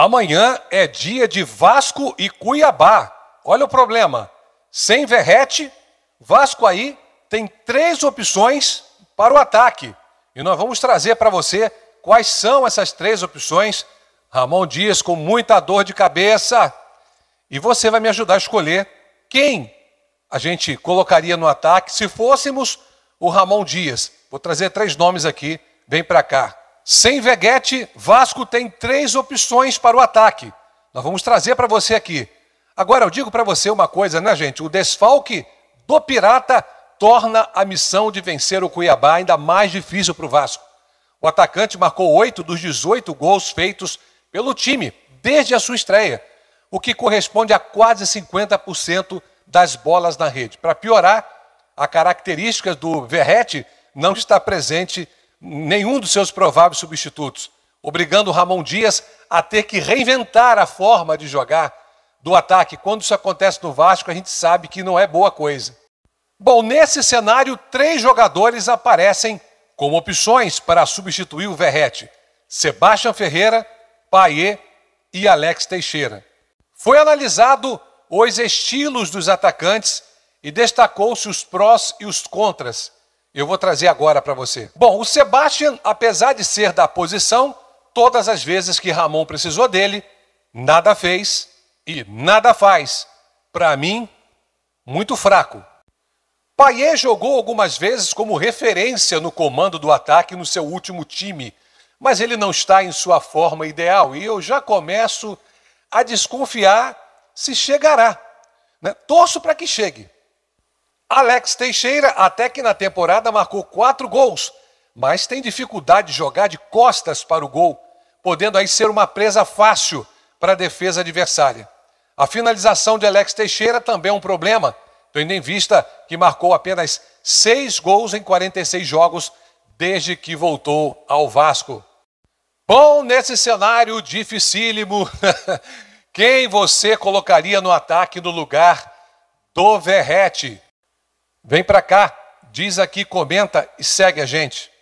Amanhã é dia de Vasco e Cuiabá. Olha o problema. Sem Verrete, Vasco aí tem três opções para o ataque. E nós vamos trazer para você quais são essas três opções. Ramon Dias com muita dor de cabeça. E você vai me ajudar a escolher quem a gente colocaria no ataque se fôssemos o Ramon Dias. Vou trazer três nomes aqui. Vem para cá. Sem Veguete, Vasco tem três opções para o ataque. Nós vamos trazer para você aqui. Agora eu digo para você uma coisa, né, gente? O desfalque do Pirata torna a missão de vencer o Cuiabá ainda mais difícil para o Vasco. O atacante marcou oito dos 18 gols feitos pelo time desde a sua estreia, o que corresponde a quase 50% das bolas na rede. Para piorar, a característica do Verrete não está presente nenhum dos seus prováveis substitutos, obrigando Ramon Dias a ter que reinventar a forma de jogar do ataque. Quando isso acontece no Vasco, a gente sabe que não é boa coisa. Bom, nesse cenário, três jogadores aparecem como opções para substituir o Verrete: Sebastião Ferreira, Paier e Alex Teixeira. Foi analisado os estilos dos atacantes e destacou-se os prós e os contras. Eu vou trazer agora para você. Bom, o Sebastian, apesar de ser da posição, todas as vezes que Ramon precisou dele, nada fez e nada faz. Para mim, muito fraco. Paier jogou algumas vezes como referência no comando do ataque no seu último time, mas ele não está em sua forma ideal e eu já começo a desconfiar se chegará. Né? Torço para que chegue, Alex Teixeira, até que na temporada marcou quatro gols, mas tem dificuldade de jogar de costas para o gol, podendo aí ser uma presa fácil para a defesa adversária. A finalização de Alex Teixeira também é um problema, tendo em vista que marcou apenas seis gols em 46 jogos desde que voltou ao Vasco. Bom, nesse cenário dificílimo, quem você colocaria no ataque no lugar do Verrete? Vem para cá, diz aqui, comenta e segue a gente.